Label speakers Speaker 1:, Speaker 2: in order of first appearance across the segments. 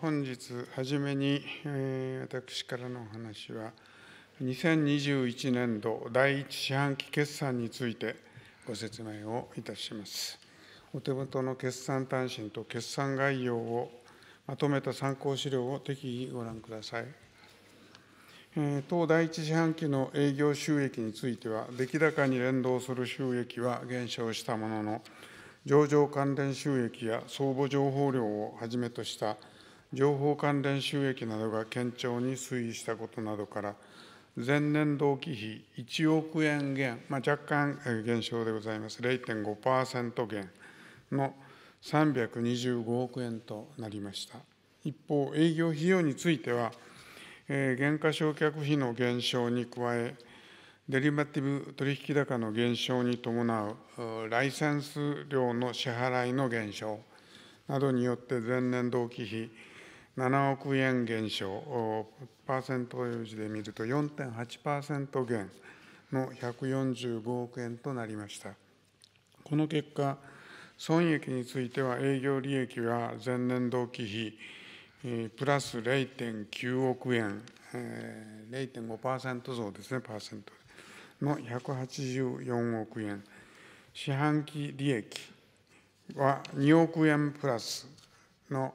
Speaker 1: 本日初めに私からのお話は2021年度第1四半期決算についてご説明をいたしますお手元の決算短信と決算概要をまとめた参考資料を適宜ご覧ください当第1四半期の営業収益については出来高に連動する収益は減少したものの上場関連収益や相互情報量をはじめとした情報関連収益などが堅調に推移したことなどから、前年同期比1億円減、まあ、若干減少でございます、0.5%減の325億円となりました。一方、営業費用については、えー、原価償却費の減少に加え、デリバティブ取引高の減少に伴うライセンス料の支払いの減少などによって前年同期比7億円減少、パーセント用紙で見ると4.8%減の145億円となりました。この結果、損益については営業利益は前年同期比プラス0.9億円、0.5%増ですね、パーセントの184億円、四半期利益は2億円プラスの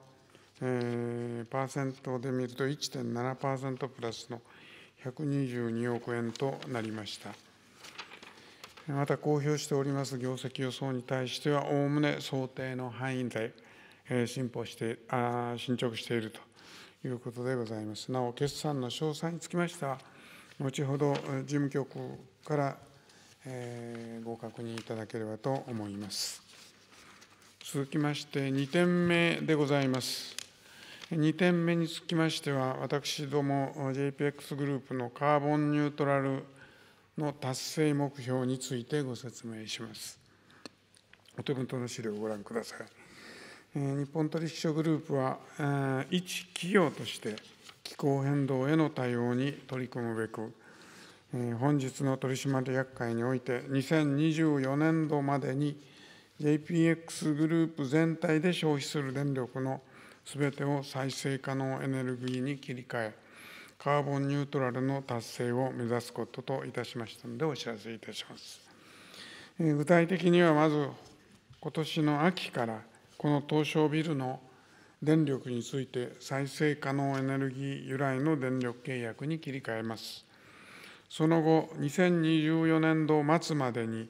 Speaker 1: えー、パーセントで見ると1.7%プラスの122億円となりました。また公表しております業績予想に対しては、おおむね想定の範囲で進歩してあ進捗しているということでございます。なお、決算の詳細につきましては、後ほど事務局からご確認いただければと思います。続きまして、2点目でございます。2点目につきましては、私ども JPX グループのカーボンニュートラルの達成目標についてご説明します。お手元の資料をご覧ください。日本取引所グループは、一企業として気候変動への対応に取り組むべく、本日の取締役会において、2024年度までに JPX グループ全体で消費する電力のすべてを再生可能エネルギーに切り替えカーボンニュートラルの達成を目指すことといたしましたのでお知らせいたします。具体的にはまず今年の秋からこの東証ビルの電力について再生可能エネルギー由来の電力契約に切り替えます。その後、2024年度末までに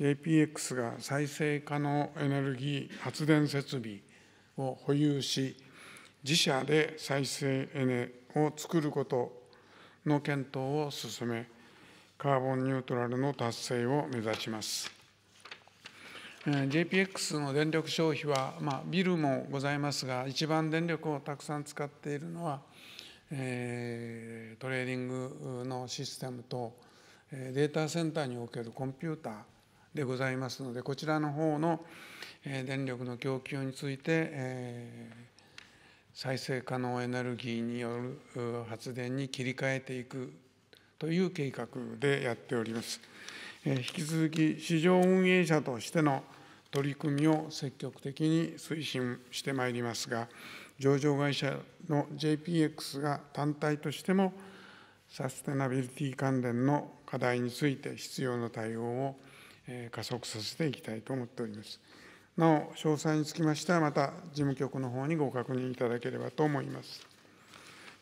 Speaker 1: APX が再生可能エネルギー発電設備を保有し、自社で再生エネを作ることの検討を進め、カーボンニュートラルの達成を目指します。JPX の電力消費は、まあ、ビルもございますが、一番電力をたくさん使っているのは、えー、トレーディングのシステムと、データセンターにおけるコンピューター。でございますのでこちらの方の電力の供給について、え再生可能エネルギーによる発電に切り替えていくという計画でやっております。引き続き市場運営者としての取り組みを積極的に推進してまいりますが上場会社の JPX が単体としてもサステナビリティ関連の課題について必要な対応を加速させていきたいと思っております。なお、詳細につきましては、また事務局の方にご確認いただければと思います。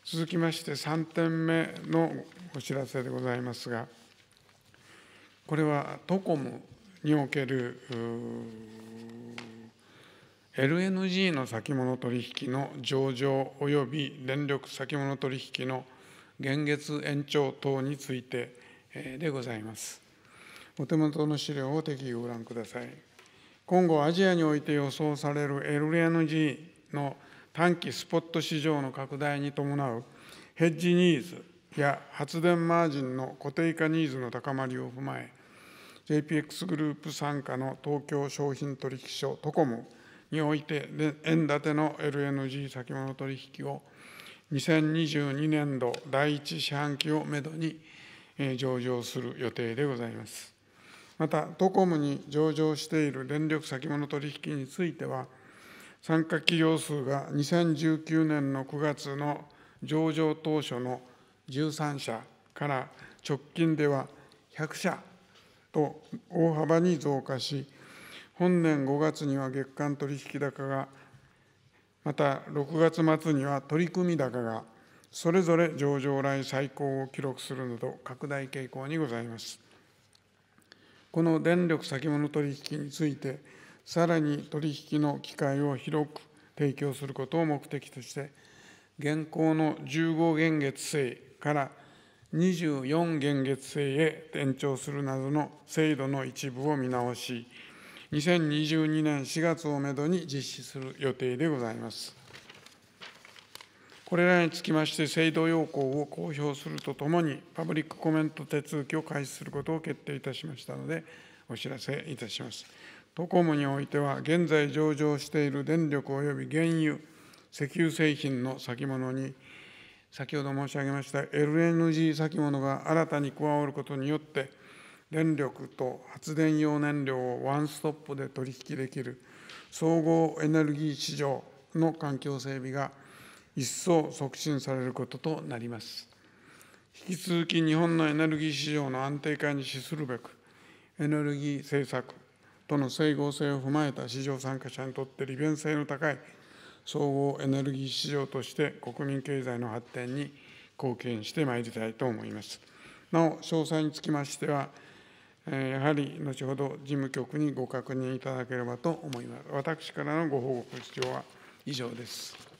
Speaker 1: 続きまして、3点目のお知らせでございますが、これはトコムにおける LNG の先物取引の上場及び電力先物取引の現月延長等についてでございます。お手元の資料を適宜ご覧ください。今後、アジアにおいて予想される LNG の短期スポット市場の拡大に伴うヘッジニーズや発電マージンの固定化ニーズの高まりを踏まえ、JPX グループ傘下の東京商品取引所トコムにおいて、円建ての LNG 先物取引を2022年度第1四半期をめどに上場する予定でございます。また、トコムに上場している電力先物取引については、参加企業数が2019年の9月の上場当初の13社から直近では100社と大幅に増加し、本年5月には月間取引高が、また6月末には取組高が、それぞれ上場来最高を記録するなど、拡大傾向にございます。この電力先物取引について、さらに取引の機会を広く提供することを目的として、現行の15元月制から24元月制へ延長するなどの制度の一部を見直し、2022年4月をめどに実施する予定でございます。これらにつきまして、制度要項を公表するとともに、パブリックコメント手続きを開始することを決定いたしましたので、お知らせいたします。トコモにおいては、現在上場している電力及び原油、石油製品の先物に、先ほど申し上げました LNG 先物が新たに加わることによって、電力と発電用燃料をワンストップで取引できる総合エネルギー市場の環境整備が一層促進されることとなります引き続き日本のエネルギー市場の安定化に資するべくエネルギー政策との整合性を踏まえた市場参加者にとって利便性の高い総合エネルギー市場として国民経済の発展に貢献してまいりたいと思います。なお、詳細につきましては、やはり後ほど事務局にご確認いただければと思います。私からのご報告、必要は以上です。